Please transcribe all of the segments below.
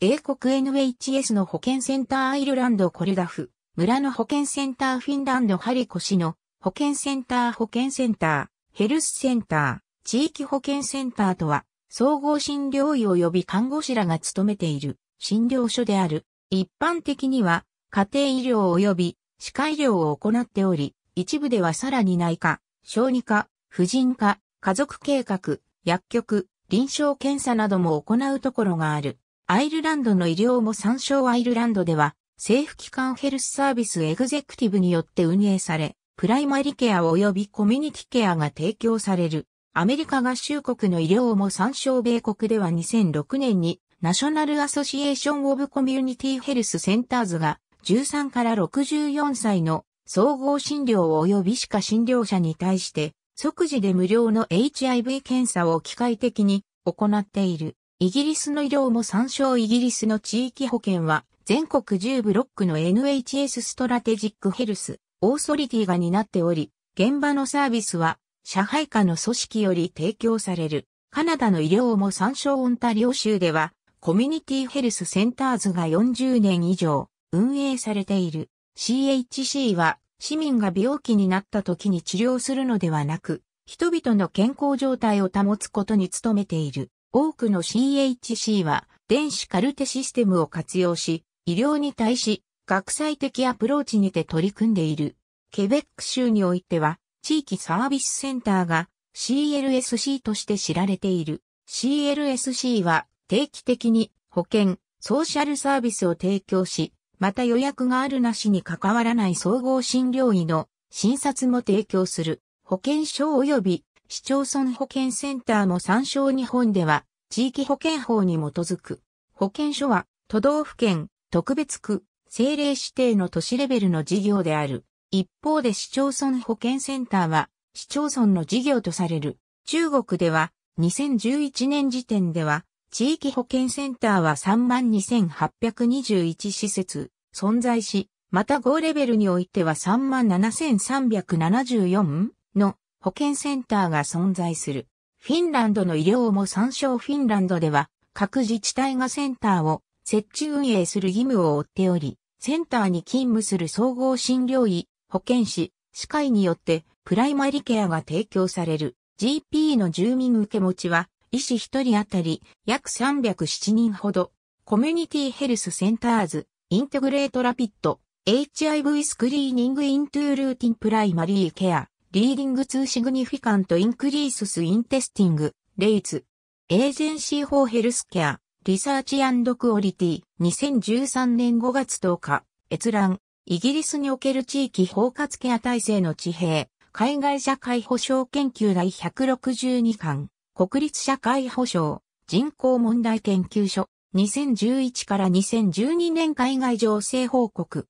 英国 NHS の保健センターアイルランドコルダフ、村の保健センターフィンランドハリコ市の保健センター保健センター、ヘルスセンター、地域保健センターとは、総合診療医及び看護師らが務めている診療所である。一般的には家庭医療及び歯科医療を行っており、一部ではさらに内科、小児科、婦人科、家族計画、薬局、臨床検査なども行うところがある。アイルランドの医療も参照アイルランドでは、政府機関ヘルスサービスエグゼクティブによって運営され、プライマリケア及びコミュニティケアが提供される。アメリカ合衆国の医療も参照米国では2006年にナショナルアソシエーションオブコミュニティヘルスセンターズが13から64歳の総合診療及び歯科診療者に対して即時で無料の HIV 検査を機械的に行っている。イギリスの医療も参照イギリスの地域保険は、全国10ブロックの NHS ストラテジックヘルス、オーソリティが担っており、現場のサービスは、社配下の組織より提供される。カナダの医療も参照オンタリオ州では、コミュニティヘルスセンターズが40年以上運営されている。CHC は市民が病気になった時に治療するのではなく、人々の健康状態を保つことに努めている。多くの CHC は電子カルテシステムを活用し、医療に対し学際的アプローチにて取り組んでいる。ケベック州においては、地域サービスセンターが CLSC として知られている。CLSC は定期的に保険、ソーシャルサービスを提供し、また予約があるなしに関わらない総合診療医の診察も提供する保険証及び市町村保健センターも参照日本では、地域保健法に基づく。保健所は、都道府県、特別区、政令指定の都市レベルの事業である。一方で市町村保健センターは、市町村の事業とされる。中国では、2011年時点では、地域保健センターは32,821施設存在し、また5レベルにおいては37,374の保健センターが存在する。フィンランドの医療も参照フィンランドでは、各自治体がセンターを設置運営する義務を負っており、センターに勤務する総合診療医、保健師、歯科医によってプライマリケアが提供される。GP の住民受け持ちは、医師1人当たり約307人ほど。コミュニティヘルスセンターズ、インテグレートラピッド、HIV スクリーニングイントゥールーティンプライマリーケア、リーディングツーシグニフィカントインクリーススインテスティング、レイツ。エージェンシーフォーヘルスケア、リサーチクオリティ、2013年5月10日、閲覧、イギリスにおける地域包括ケア体制の地平、海外社会保障研究第162巻、国立社会保障、人口問題研究所、2011から2012年海外情勢報告、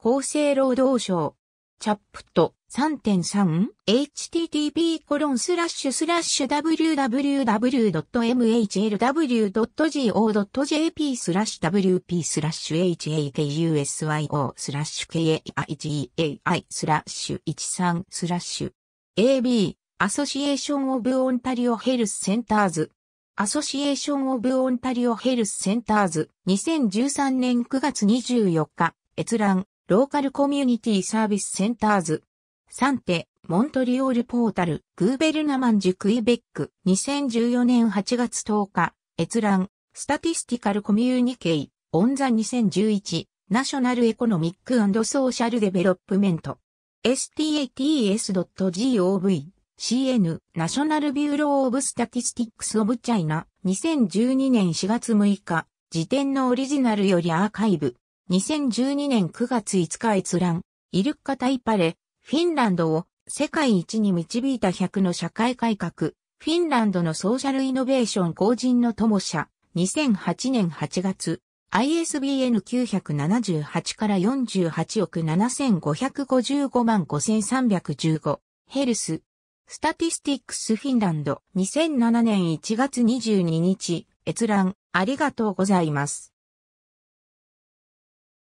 厚生労働省、チャップト 3.3http コロンスラッシュスラッシュ www.mhlw.go.jp スラッシュ wp スラッシュ hakusyo スラッシュ kaigai スラッシュ13スラッシュ ab アソシエーションオブオンタリオヘルスセンターズアソシエーションオブオンタリオヘルスセンターズ2013年9月24日閲覧ローカルコミュニティサービスセンターズ。サンテ、モントリオールポータル、グーベルナマンジュクイベック、2014年8月10日、閲覧、スタティスティカルコミュニケイ、オンザ2011、ナショナルエコノミックソーシャルデベロップメント。stats.gov CN ナショナルビューロー・オブ・スタティスティックス・オブ・チャイナ2012年4月6日時点のオリジナルよりアーカイブ2012年9月5日閲覧、イルッカタイパレ、フィンランドを世界一に導いた100の社会改革、フィンランドのソーシャルイノベーション公人の友社、2008年8月、ISBN 978から48億7555万5315ヘルス。スタティスティックスフィンランド2007年1月22日閲覧ありがとうございます。